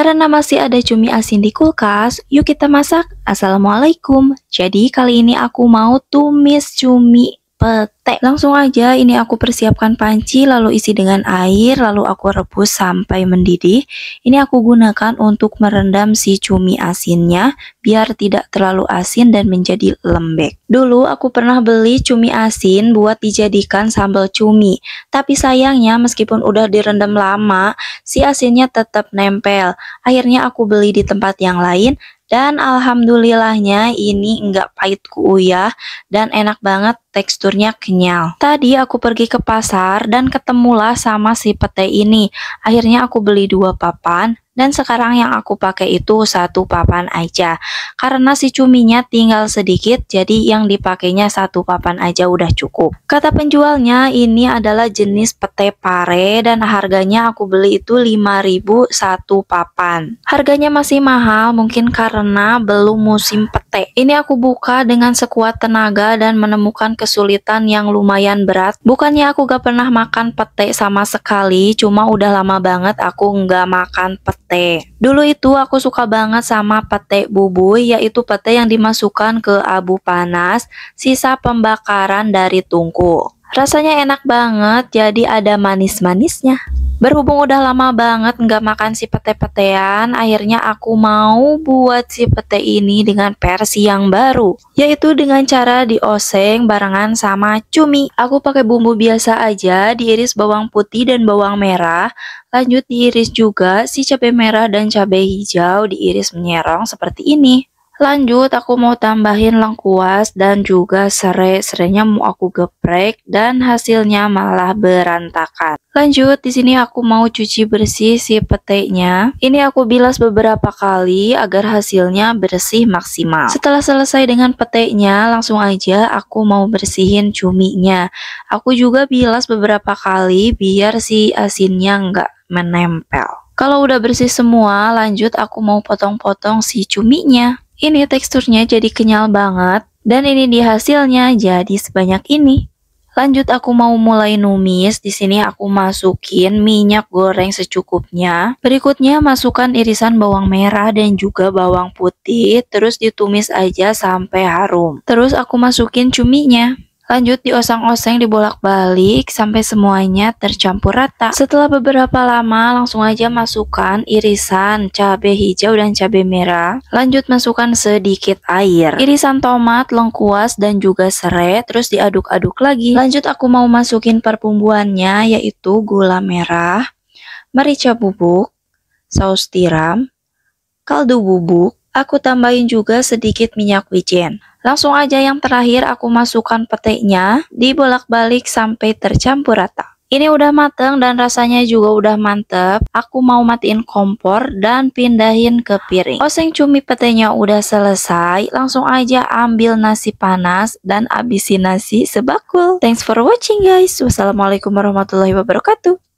Karena masih ada cumi asin di kulkas, yuk kita masak. Assalamualaikum. Jadi kali ini aku mau tumis cumi pete sate. Langsung aja ini aku persiapkan panci lalu isi dengan air lalu aku rebus sampai mendidih. Ini aku gunakan untuk merendam si cumi asinnya biar tidak terlalu asin dan menjadi lembek. Dulu aku pernah beli cumi asin buat dijadikan sambal cumi. Tapi sayangnya meskipun udah direndam lama, si asinnya tetap nempel. Akhirnya aku beli di tempat yang lain dan alhamdulillahnya ini enggak pahit ku dan enak banget teksturnya kenyal sinyal. Tadi aku pergi ke pasar dan ketemulah sama si pete ini. Akhirnya aku beli dua papan dan sekarang yang aku pakai itu satu papan aja. Karena si cuminya tinggal sedikit, jadi yang dipakainya satu papan aja udah cukup. Kata penjualnya, ini adalah jenis pete pare dan harganya aku beli itu 5000 satu papan. Harganya masih mahal, mungkin karena belum musim pete. Ini aku buka dengan sekuat tenaga dan menemukan kesulitan yang lumayan berat. Bukannya aku gak pernah makan pete sama sekali, cuma udah lama banget aku nggak makan pete pete. Dulu itu aku suka banget sama pete bubui yaitu pete yang dimasukkan ke abu panas, sisa pembakaran dari tungku. Rasanya enak banget, jadi ada manis-manisnya. Berhubung udah lama banget nggak makan si pete-petean, akhirnya aku mau buat si pete ini dengan versi yang baru, yaitu dengan cara dioseng barengan sama cumi. Aku pakai bumbu biasa aja, diiris bawang putih dan bawang merah, lanjut diiris juga si cabai merah dan cabai hijau diiris menyerong seperti ini. Lanjut aku mau tambahin lengkuas dan juga serai. Serainya mau aku geprek dan hasilnya malah berantakan. Lanjut di sini aku mau cuci bersih si peteknya. Ini aku bilas beberapa kali agar hasilnya bersih maksimal. Setelah selesai dengan peteknya langsung aja aku mau bersihin cuminya. Aku juga bilas beberapa kali biar si asinnya nggak menempel. Kalau udah bersih semua, lanjut aku mau potong-potong si cuminya. Ini teksturnya jadi kenyal banget dan ini di hasilnya jadi sebanyak ini. Lanjut aku mau mulai numis. Di sini aku masukin minyak goreng secukupnya. Berikutnya masukkan irisan bawang merah dan juga bawang putih, terus ditumis aja sampai harum. Terus aku masukin cuminya. Lanjut dioseng-oseng dibolak-balik sampai semuanya tercampur rata. Setelah beberapa lama langsung aja masukkan irisan cabai hijau dan cabai merah. Lanjut masukkan sedikit air. Irisan tomat, lengkuas dan juga serai terus diaduk-aduk lagi. Lanjut aku mau masukin perbumbuannya yaitu gula merah, merica bubuk, saus tiram, kaldu bubuk, Aku tambahin juga sedikit minyak wijen. Langsung aja yang terakhir aku masukkan petainya, dibolak-balik sampai tercampur rata. Ini udah mateng dan rasanya juga udah mantep. Aku mau matiin kompor dan pindahin ke piring. Oseng cumi petenya udah selesai. Langsung aja ambil nasi panas dan abisin nasi sebakul. Thanks for watching guys. Wassalamualaikum warahmatullahi wabarakatuh.